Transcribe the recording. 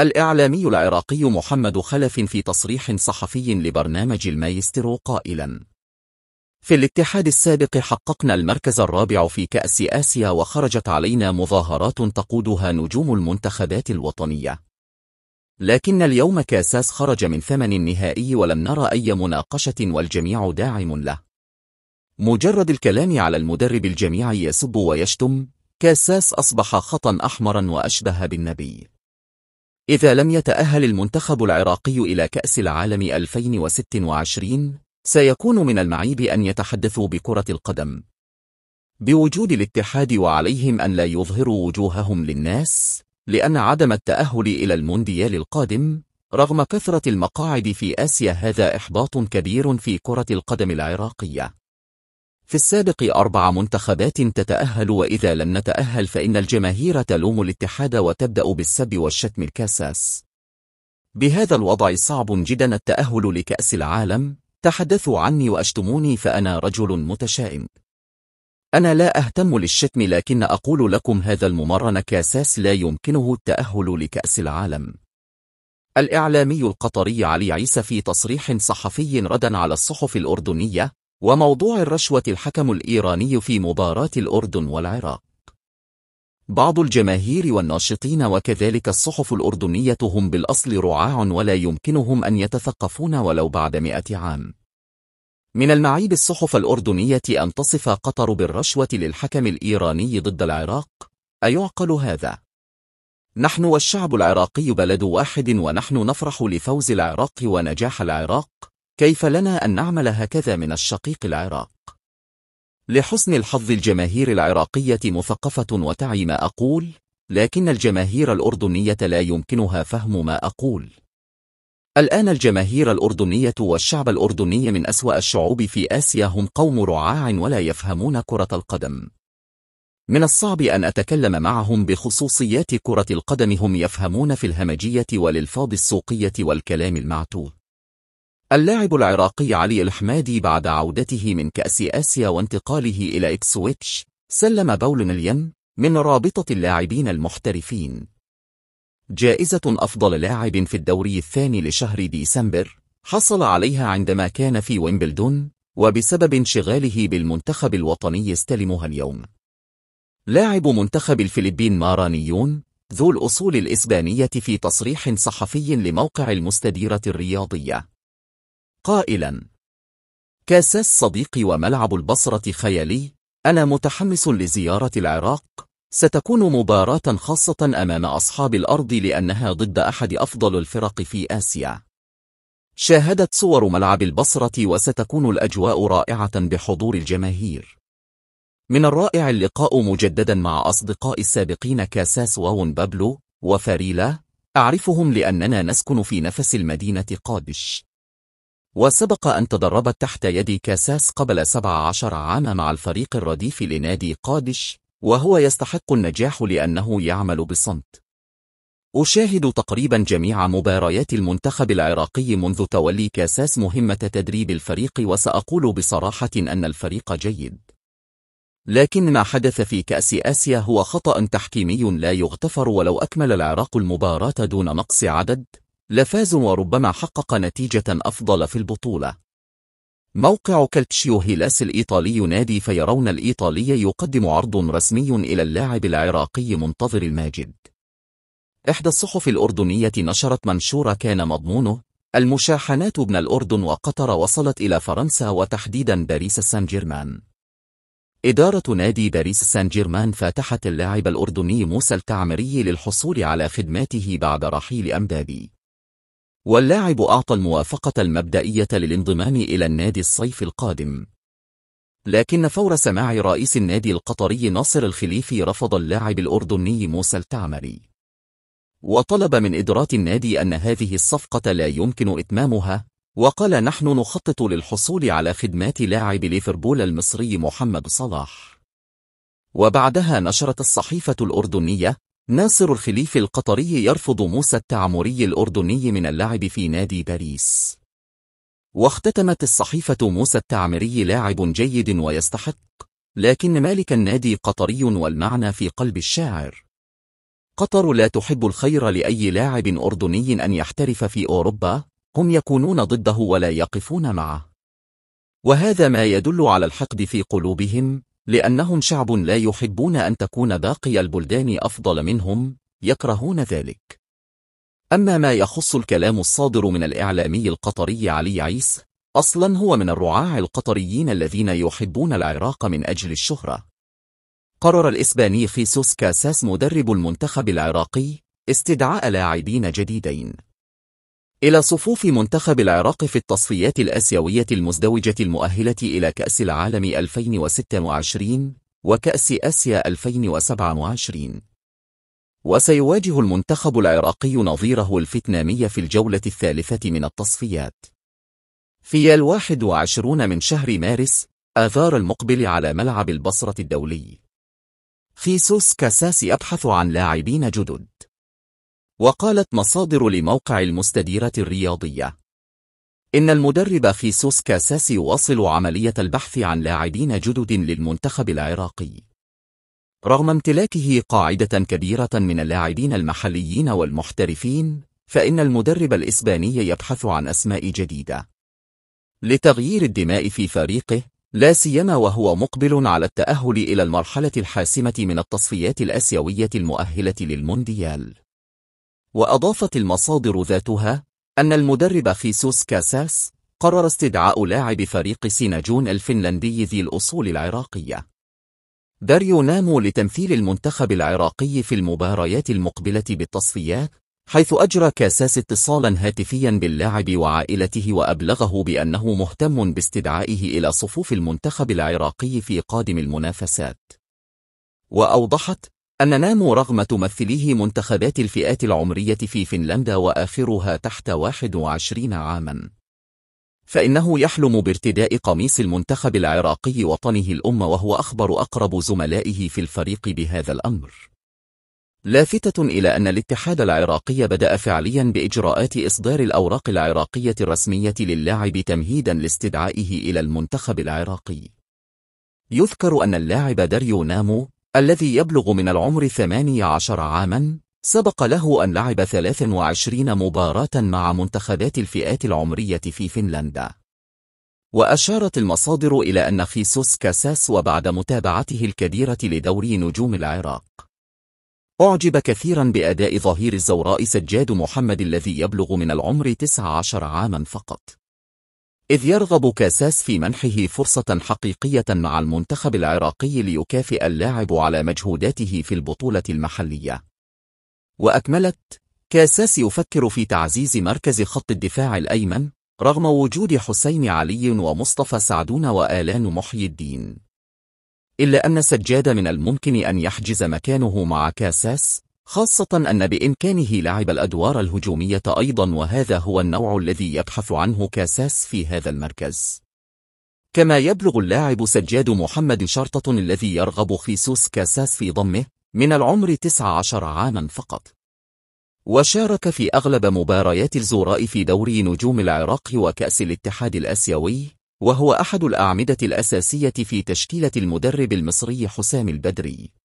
الإعلامي العراقي محمد خلف في تصريح صحفي لبرنامج المايسترو قائلا في الاتحاد السابق حققنا المركز الرابع في كأس آسيا وخرجت علينا مظاهرات تقودها نجوم المنتخبات الوطنية لكن اليوم كاساس خرج من ثمن النهائي ولم نرى أي مناقشة والجميع داعم له مجرد الكلام على المدرب الجميع يسب ويشتم كاساس أصبح خطا أحمرا وأشبه بالنبي إذا لم يتأهل المنتخب العراقي إلى كأس العالم 2026 سيكون من المعيب أن يتحدثوا بكرة القدم بوجود الاتحاد وعليهم أن لا يظهروا وجوههم للناس لأن عدم التأهل إلى المونديال القادم رغم كثرة المقاعد في آسيا هذا إحباط كبير في كرة القدم العراقية في السابق أربع منتخبات تتأهل وإذا لم نتأهل فإن الجماهير تلوم الاتحاد وتبدأ بالسب والشتم الكاساس بهذا الوضع صعب جدا التأهل لكأس العالم تحدثوا عني وأشتموني فأنا رجل متشائم أنا لا أهتم للشتم لكن أقول لكم هذا الممرن كاساس لا يمكنه التأهل لكأس العالم الإعلامي القطري علي عيسى في تصريح صحفي ردا على الصحف الأردنية وموضوع الرشوة الحكم الإيراني في مباراة الأردن والعراق بعض الجماهير والناشطين وكذلك الصحف الأردنية هم بالأصل رعاع ولا يمكنهم أن يتثقفون ولو بعد مئة عام من المعيب الصحف الأردنية أن تصف قطر بالرشوة للحكم الإيراني ضد العراق أيعقل هذا؟ نحن والشعب العراقي بلد واحد ونحن نفرح لفوز العراق ونجاح العراق كيف لنا أن نعمل هكذا من الشقيق العراق؟ لحسن الحظ الجماهير العراقية مثقفة وتعي ما أقول لكن الجماهير الأردنية لا يمكنها فهم ما أقول الآن الجماهير الأردنية والشعب الأردني من أسوأ الشعوب في آسيا هم قوم رعاع ولا يفهمون كرة القدم من الصعب أن أتكلم معهم بخصوصيات كرة القدم هم يفهمون في الهمجية والالفاظ السوقية والكلام المعتوه اللاعب العراقي علي الحمادي بعد عودته من كأس آسيا وانتقاله إلى إكسويتش سلم بول الين من رابطة اللاعبين المحترفين جائزة أفضل لاعب في الدوري الثاني لشهر ديسمبر حصل عليها عندما كان في ويمبلدون وبسبب انشغاله بالمنتخب الوطني استلمها اليوم لاعب منتخب الفلبين مارانيون ذو الأصول الإسبانية في تصريح صحفي لموقع المستديرة الرياضية قائلا كاساس صديقي وملعب البصرة خيالي أنا متحمس لزيارة العراق ستكون مباراة خاصة أمام أصحاب الأرض لأنها ضد أحد أفضل الفرق في آسيا شاهدت صور ملعب البصرة وستكون الأجواء رائعة بحضور الجماهير من الرائع اللقاء مجددا مع أصدقاء السابقين كاساس وون بابلو وفاريلا أعرفهم لأننا نسكن في نفس المدينة قادش وسبق أن تدربت تحت يد كاساس قبل 17 عاما مع الفريق الرديف لنادي قادش وهو يستحق النجاح لأنه يعمل بصمت أشاهد تقريبا جميع مباريات المنتخب العراقي منذ تولي كاساس مهمة تدريب الفريق وسأقول بصراحة أن الفريق جيد لكن ما حدث في كأس آسيا هو خطأ تحكيمي لا يغتفر ولو أكمل العراق المباراة دون نقص عدد لفاز وربما حقق نتيجة أفضل في البطولة. موقع كالتشيو هيلاس الإيطالي نادي فيرون الإيطالي يقدم عرض رسمي إلى اللاعب العراقي منتظر الماجد. إحدى الصحف الأردنية نشرت منشور كان مضمونه المشاحنات بين الأردن وقطر وصلت إلى فرنسا وتحديدا باريس سان جيرمان. إدارة نادي باريس سان جيرمان فاتحت اللاعب الأردني موسى التعمري للحصول على خدماته بعد رحيل أمبابي. واللاعب أعطى الموافقة المبدئية للانضمام إلى النادي الصيف القادم لكن فور سماع رئيس النادي القطري ناصر الخليفي رفض اللاعب الأردني موسى التعمري وطلب من إدارات النادي أن هذه الصفقة لا يمكن إتمامها وقال نحن نخطط للحصول على خدمات لاعب ليفربول المصري محمد صلاح وبعدها نشرت الصحيفة الأردنية ناصر الخليف القطري يرفض موسى التعمري الأردني من اللعب في نادي باريس واختتمت الصحيفة موسى التعمري لاعب جيد ويستحق لكن مالك النادي قطري والمعنى في قلب الشاعر قطر لا تحب الخير لأي لاعب أردني أن يحترف في أوروبا هم يكونون ضده ولا يقفون معه وهذا ما يدل على الحقد في قلوبهم لأنهم شعب لا يحبون أن تكون باقي البلدان أفضل منهم يكرهون ذلك أما ما يخص الكلام الصادر من الإعلامي القطري علي عيس أصلا هو من الرعاع القطريين الذين يحبون العراق من أجل الشهرة قرر الإسباني خيسوس كاساس مدرب المنتخب العراقي استدعاء لاعبين جديدين إلى صفوف منتخب العراق في التصفيات الآسيوية المزدوجة المؤهلة إلى كأس العالم 2026 وكأس آسيا 2027 وسيواجه المنتخب العراقي نظيره الفيتنامي في الجولة الثالثة من التصفيات في الواحد وعشرون من شهر مارس آذار المقبل على ملعب البصرة الدولي خيسوس كاساس يبحث عن لاعبين جدد وقالت مصادر لموقع المستديرة الرياضية إن المدرب خيسوس كاساس يواصل عملية البحث عن لاعبين جدد للمنتخب العراقي رغم امتلاكه قاعدة كبيرة من اللاعبين المحليين والمحترفين فإن المدرب الإسباني يبحث عن أسماء جديدة لتغيير الدماء في فريقه لا سيما وهو مقبل على التأهل إلى المرحلة الحاسمة من التصفيات الآسيوية المؤهلة للمونديال وأضافت المصادر ذاتها أن المدرب خيسوس كاساس قرر استدعاء لاعب فريق سيناجون الفنلندي ذي الأصول العراقية داريو نامو لتمثيل المنتخب العراقي في المباريات المقبلة بالتصفيات حيث أجرى كاساس اتصالا هاتفيا باللاعب وعائلته وأبلغه بأنه مهتم باستدعائه إلى صفوف المنتخب العراقي في قادم المنافسات وأوضحت أن نامو رغم تمثليه منتخبات الفئات العمرية في فنلندا وآخرها تحت 21 عاما فإنه يحلم بارتداء قميص المنتخب العراقي وطنه الأم وهو أخبر أقرب زملائه في الفريق بهذا الأمر لافتة إلى أن الاتحاد العراقي بدأ فعليا بإجراءات إصدار الأوراق العراقية الرسمية للاعب تمهيدا لاستدعائه إلى المنتخب العراقي يذكر أن اللاعب داريو نامو الذي يبلغ من العمر 18 عاما سبق له أن لعب 23 مباراة مع منتخبات الفئات العمرية في فنلندا وأشارت المصادر إلى أن خيسوس كاساس وبعد متابعته الكبيرة لدوري نجوم العراق أعجب كثيرا بأداء ظهير الزوراء سجاد محمد الذي يبلغ من العمر 19 عاما فقط إذ يرغب كاساس في منحه فرصة حقيقية مع المنتخب العراقي ليكافئ اللاعب على مجهوداته في البطولة المحلية وأكملت كاساس يفكر في تعزيز مركز خط الدفاع الأيمن رغم وجود حسين علي ومصطفى سعدون وآلان محي الدين إلا أن سجاد من الممكن أن يحجز مكانه مع كاساس خاصة أن بإمكانه لعب الأدوار الهجومية أيضا وهذا هو النوع الذي يبحث عنه كاساس في هذا المركز كما يبلغ اللاعب سجاد محمد شرطة الذي يرغب خيسوس كاساس في ضمه من العمر 19 عاما فقط وشارك في أغلب مباريات الزوراء في دوري نجوم العراق وكأس الاتحاد الأسيوي وهو أحد الأعمدة الأساسية في تشكيلة المدرب المصري حسام البدري